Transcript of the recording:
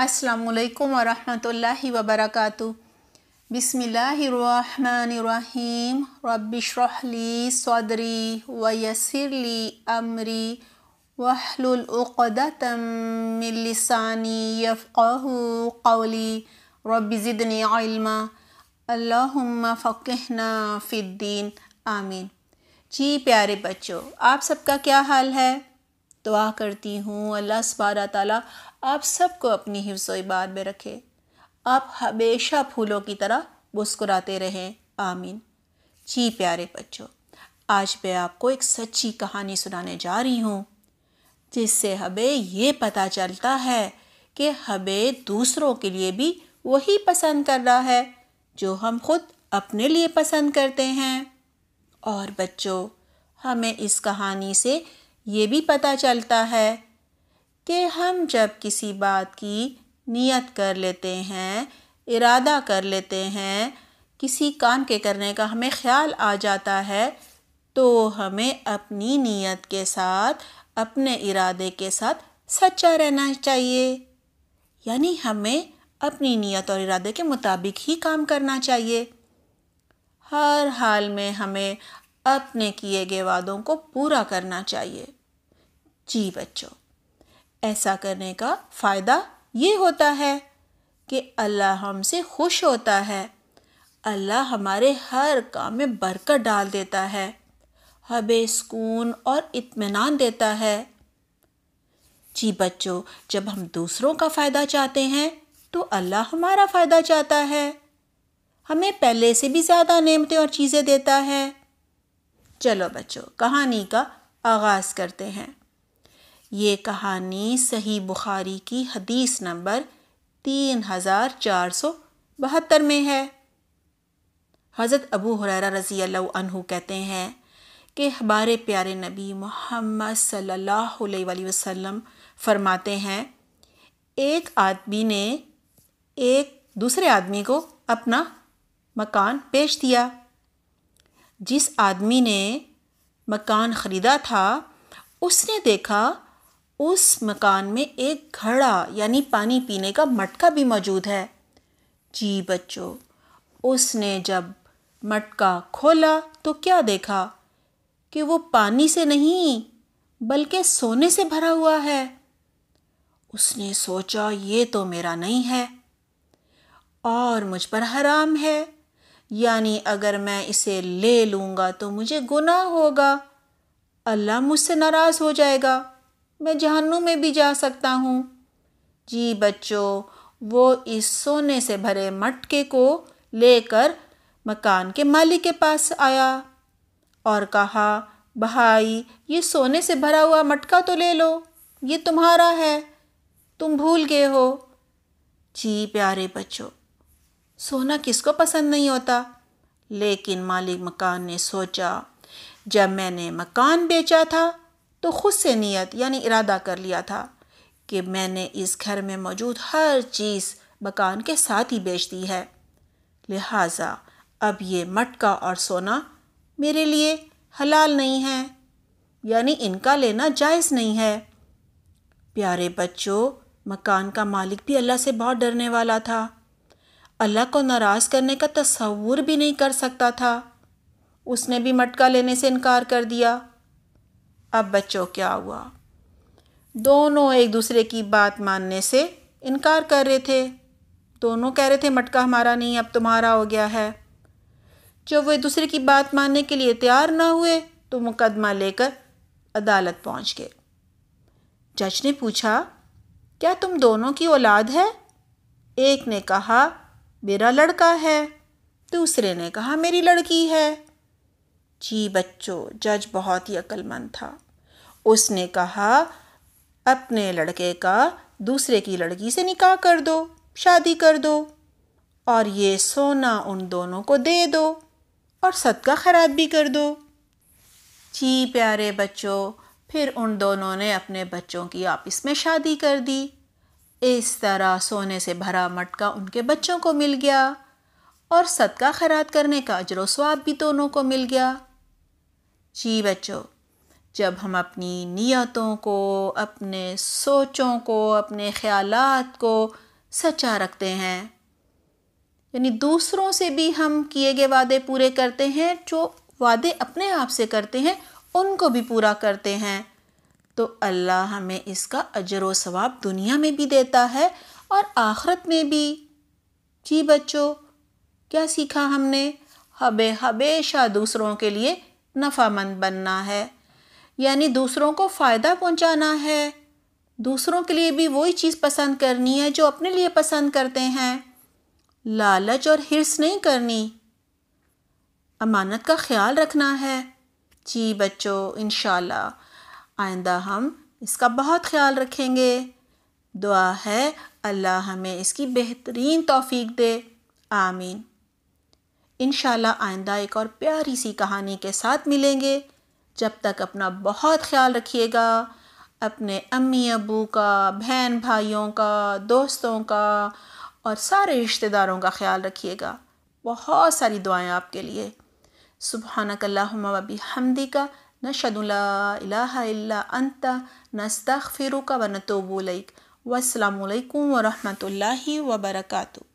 असलकम वालेकुम वरहमतुल्लाहि वबरकातु बिस्मिल्लाहिर्रहमानिर्रहीम रब्बिशरहली सदरी वयसरली अमरी वहलुल उक़दतम कौली रब्बि ज़िदनी इल्मा अल्लाहुम्मा फ़िद्दीन आमीन जी प्यारे बच्चों आप सबका क्या हाल है दुआ करती हूँ अल्लाह सबारा ताला आप सबको अपनी हिफ्सो इबाद में रखे आप हमेशा फूलों की तरह मुस्कुराते रहें आमीन जी प्यारे बच्चों आज मैं आपको एक सच्ची कहानी सुनाने जा रही हूँ जिससे हमें ये पता चलता है कि हमें दूसरों के लिए भी वही पसंद करना है जो हम खुद अपने लिए पसंद करते हैं और बच्चों हमें इस कहानी से ये भी पता चलता है कि हम जब किसी बात की नियत कर लेते हैं इरादा कर लेते हैं किसी काम के करने का हमें ख्याल आ जाता है तो हमें अपनी नीयत के साथ अपने इरादे के साथ सच्चा रहना चाहिए यानी हमें अपनी नीयत और इरादे के मुताबिक ही काम करना चाहिए हर हाल में हमें अपने किए गए वादों को पूरा करना चाहिए जी बच्चों ऐसा करने का फ़ायदा ये होता है कि अल्लाह हमसे खुश होता है अल्लाह हमारे हर काम में बरकत डाल देता है हमें सुकून और इत्मीनान देता है जी बच्चों जब हम दूसरों का फ़ायदा चाहते हैं तो अल्लाह हमारा फ़ायदा चाहता है हमें पहले से भी ज़्यादा नेमतें और चीज़ें देता है चलो बच्चों कहानी का आगाज़ करते हैं ये कहानी सही बुखारी की हदीस नंबर तीन हज़ार चार सौ बहत्तर में है हज़रत अबू हुरैरा रज़ी अल्लाह कहते हैं कि हमारे प्यारे नबी मोहम्मद सल्लल्लाहु अलैहि वसल्लम फरमाते हैं एक आदमी ने एक दूसरे आदमी को अपना मकान बेच दिया जिस आदमी ने मकान ख़रीदा था उसने देखा उस मकान में एक घड़ा यानी पानी पीने का मटका भी मौजूद है जी बच्चों उसने जब मटका खोला तो क्या देखा कि वो पानी से नहीं बल्कि सोने से भरा हुआ है उसने सोचा ये तो मेरा नहीं है और मुझ पर हराम है यानी अगर मैं इसे ले लूँगा तो मुझे गुनाह होगा अल्लाह मुझसे नाराज़ हो जाएगा मैं जहन्नुम में भी जा सकता हूँ जी बच्चों वो इस सोने से भरे मटके को लेकर मकान के मालिक के पास आया और कहा भाई ये सोने से भरा हुआ मटका तो ले लो ये तुम्हारा है तुम भूल गए हो जी प्यारे बच्चों सोना किसको पसंद नहीं होता लेकिन मालिक मकान ने सोचा जब मैंने मकान बेचा था तो खुद से नियत यानी इरादा कर लिया था कि मैंने इस घर में मौजूद हर चीज़ मकान के साथ ही बेच दी है लिहाजा अब ये मटका और सोना मेरे लिए हलाल नहीं है यानी इनका लेना जायज़ नहीं है प्यारे बच्चों मकान का मालिक भी अल्लाह से बहुत डरने वाला था अल्लाह को नाराज़ करने का तस्वूर भी नहीं कर सकता था उसने भी मटका लेने से इनकार कर दिया अब बच्चों क्या हुआ दोनों एक दूसरे की बात मानने से इनकार कर रहे थे दोनों कह रहे थे मटका हमारा नहीं अब तुम्हारा हो गया है जब वो एक दूसरे की बात मानने के लिए तैयार ना हुए तो मुकदमा लेकर अदालत पहुंच गए जज ने पूछा क्या तुम दोनों की औलाद है एक ने कहा मेरा लड़का है दूसरे ने कहा मेरी लड़की है जी बच्चों जज बहुत ही अक्लमंद था उसने कहा अपने लड़के का दूसरे की लड़की से निकाह कर दो शादी कर दो और ये सोना उन दोनों को दे दो और सदका ख़राब भी कर दो जी प्यारे बच्चों फिर उन दोनों ने अपने बच्चों की आपस में शादी कर दी इस तरह सोने से भरा मटका उनके बच्चों को मिल गया और सदका खैरात करने का अजर स्वाब भी दोनों को मिल गया जी बच्चों जब हम अपनी नियतों को अपने सोचों को अपने ख़्यालात को सच्चा रखते हैं यानी दूसरों से भी हम किए गए वादे पूरे करते हैं जो वादे अपने आप से करते हैं उनको भी पूरा करते हैं तो अल्लाह हमें इसका अजर व सवाब दुनिया में भी देता है और आखरत में भी जी बच्चों क्या सीखा हमने हबे हमेशा दूसरों के लिए नफ़ामंद बनना है यानी दूसरों को फ़ायदा पहुंचाना है दूसरों के लिए भी वही चीज़ पसंद करनी है जो अपने लिए पसंद करते हैं लालच और हिरस नहीं करनी अमानत का ख्याल रखना है जी बच्चों इन आइंदा हम इसका बहुत ख्याल रखेंगे दुआ है अल्लाह हमें इसकी बेहतरीन तौफीक दे आमीन इन आइंदा एक और प्यारी सी कहानी के साथ मिलेंगे जब तक अपना बहुत ख्याल रखिएगा अपने अम्मी अबू का बहन भाइयों का दोस्तों का और सारे रिश्तेदारों का ख्याल रखिएगा बहुत सारी दुआएं आपके लिए सुबहानकल्लाहुम्मा वबी हमदी का नशदुल्ला इला अंत फिर का व नतोबुलक वरहमत ला वबरकू